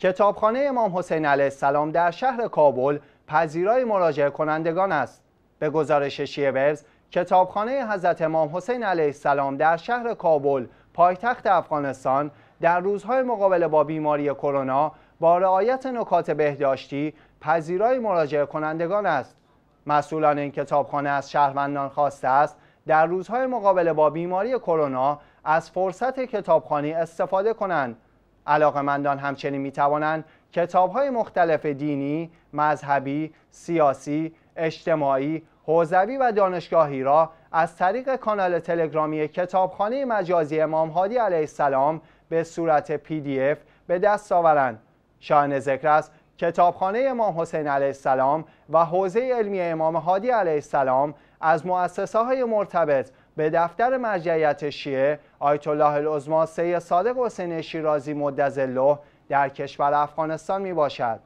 کتابخانه امام حسین علیه السلام در شهر کابل پذیرای مراجعه کنندگان است. به گزارش شیبرز، کتابخانه حضرت امام حسین علیه السلام در شهر کابل، پایتخت افغانستان، در روزهای مقابل با بیماری کرونا با رعایت نکات بهداشتی پذیرای مراجعه کنندگان است. مسئولان این کتابخانه از شهروندان خواسته است در روزهای مقابل با بیماری کرونا از فرصت کتابخانه استفاده کنند علاقمندان همچنین می توانند کتاب های مختلف دینی، مذهبی، سیاسی، اجتماعی، حوزوی و دانشگاهی را از طریق کانال تلگرامی کتابخانه مجازی امام هادی علیه السلام به صورت پی دی اف به دست آورند. شاهن ذکر است کتابخانه امام حسین علیه السلام و حوزه علمی امام هادی علیه السلام از مؤسسه های مرتبط به دفتر مرجعیت شیعه آیت الله العظما سید صادق حسین شیرازی مدظله در کشور افغانستان می باشد